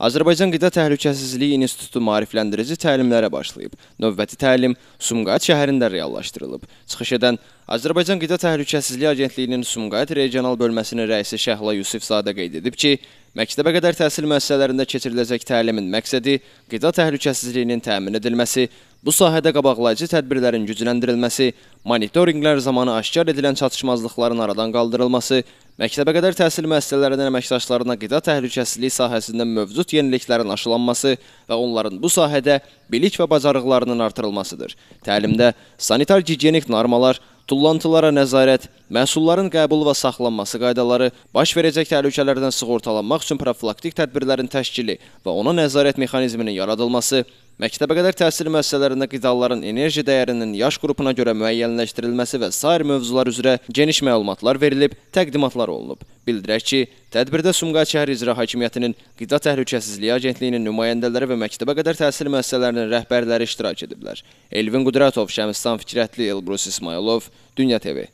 Azərbaycan Qida Təhlükəsizliyi İnstitutu maarifləndirici təlimlərə başlayıb. Növbəti təlim Sumqayıt şəhərində reallaşdırılıb. Çıxış edən Azərbaycan Qida Təhlükəsizliyi Agentliyinin Sumqayıt regional bölməsinin rəisi Şəhla Yusifzadə qeyd edib ki, Məktəbə qədər təhsil müəssisələrində keçiriləcək təlimin məqsədi qida təhlükəsizliyinin təmin edilməsi, bu sahədə qabaqlayıcı tədbirlərin gücləndirilməsi, monitorinqlər zamanı aşkar edilən çatışmazlıqların aradan qaldırılması, məktəbə qədər təhsil müəssisələrinin əməkdaşlarına qida təhlükəsizliyi sahəsində mövcud yeniliklərin aşılanması və onların bu sahədə bilik və bacarıqlarının artırılmasıdır. Təlimdə sanitar gigiyenik normalar, tullantılara nəzarət, məhsulların qəbulu və saxlanması qaydaları, baş verəcək təhlükələrdən sığortalanmaq üçün profilaktik tədbirlərin təşkili və ona nəzarət mexanizminin yaradılması, Məktəbəqədər təhsil müəssisələrində qidaların enerji dəyərinin yaş qrupuna görə müəyyənləşdirilməsi və sair mövzular üzrə geniş məlumatlar verilib, təqdimatlar olunub. Bildirək ki, tədbirdə Sumqayıt şəhər icra hakimiyyətinin Qida Təhlükəsizliyi Agentliyinin nümayəndələri və məktəbəqədər təhsil müəssisələrinin rəhbərləri iştirak ediblər. Elvin Qudratov, Şəmistan Fikrətli, Elbrus İsmayılov, Dünya TV